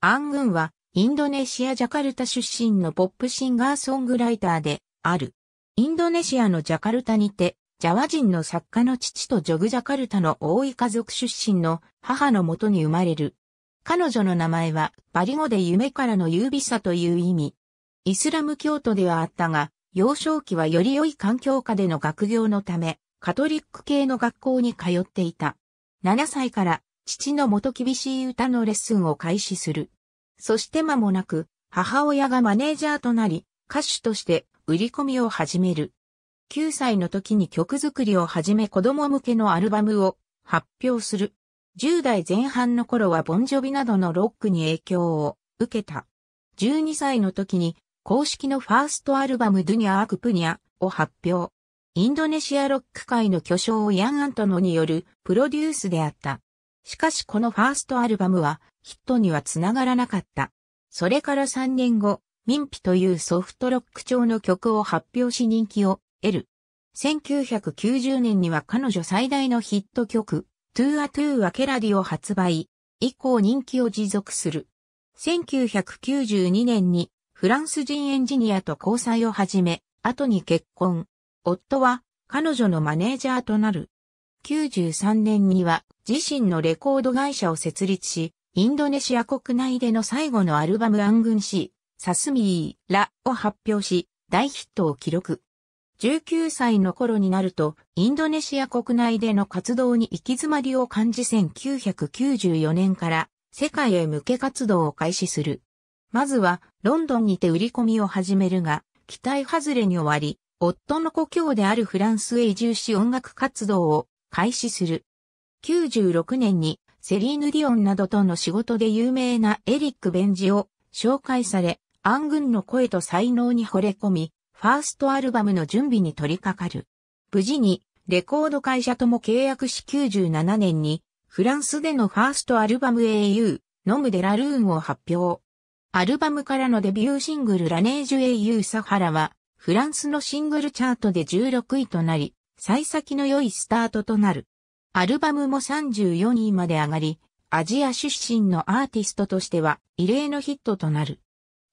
アン・グンは、インドネシア・ジャカルタ出身のポップシンガーソングライターである。インドネシアのジャカルタにて、ジャワ人の作家の父とジョグジャカルタの多い家族出身の母のもとに生まれる。彼女の名前はバリ語で夢からの優美さという意味。イスラム教徒ではあったが、幼少期はより良い環境下での学業のため、カトリック系の学校に通っていた。7歳から父のもと厳しい歌のレッスンを開始する。そして間もなく、母親がマネージャーとなり、歌手として売り込みを始める。9歳の時に曲作りを始め子供向けのアルバムを発表する。10代前半の頃はボンジョビなどのロックに影響を受けた。12歳の時に公式のファーストアルバムドゥニャ・アクプニャを発表。インドネシアロック界の巨匠ヤン・アントノによるプロデュースであった。しかしこのファーストアルバムはヒットにはつながらなかった。それから3年後、民否というソフトロック調の曲を発表し人気を得る。1990年には彼女最大のヒット曲、トゥーアトゥーはケラディを発売、以降人気を持続する。1992年にフランス人エンジニアと交際を始め、後に結婚。夫は彼女のマネージャーとなる。1993年には自身のレコード会社を設立し、インドネシア国内での最後のアルバムアングンシー、サスミー、ラを発表し、大ヒットを記録。19歳の頃になると、インドネシア国内での活動に行き詰まりを感じ1994年から世界へ向け活動を開始する。まずは、ロンドンにて売り込みを始めるが、期待外れに終わり、夫の故郷であるフランスへ移住し音楽活動を開始する。96年にセリーヌ・ディオンなどとの仕事で有名なエリック・ベンジを紹介され、暗軍の声と才能に惚れ込み、ファーストアルバムの準備に取り掛かる。無事にレコード会社とも契約し97年にフランスでのファーストアルバム au ノムデラルーンを発表。アルバムからのデビューシングルラネージュ au サハラはフランスのシングルチャートで16位となり、幸先の良いスタートとなる。アルバムも34位まで上がり、アジア出身のアーティストとしては異例のヒットとなる。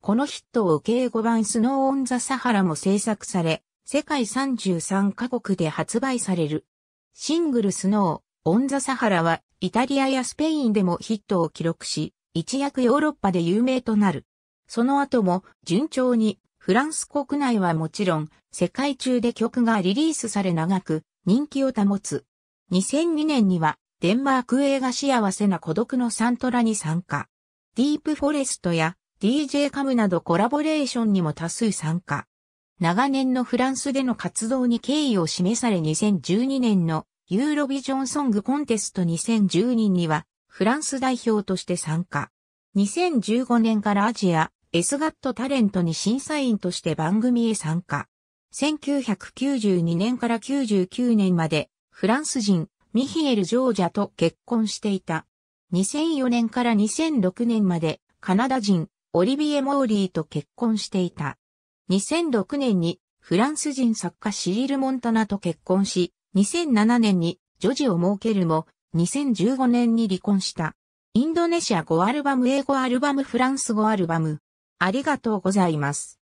このヒットを受け5番スノーオンザサハラも制作され、世界33カ国で発売される。シングルスノーオンザサハラはイタリアやスペインでもヒットを記録し、一躍ヨーロッパで有名となる。その後も順調にフランス国内はもちろん、世界中で曲がリリースされ長く人気を保つ。2002年には、デンマーク映画幸せな孤独のサントラに参加。ディープフォレストや DJ カムなどコラボレーションにも多数参加。長年のフランスでの活動に敬意を示され2012年のユーロビジョンソングコンテスト2012にはフランス代表として参加。2015年からアジア、S ガットタレントに審査員として番組へ参加。1992年から99年までフランス人ミヒエル・ジョージャと結婚していた。2004年から2006年までカナダ人オリビエ・モーリーと結婚していた。2006年にフランス人作家シリル・モンタナと結婚し、2007年に女児を設けるも、2015年に離婚した。インドネシア語アルバム英語アルバムフランス語アルバム。ありがとうございます。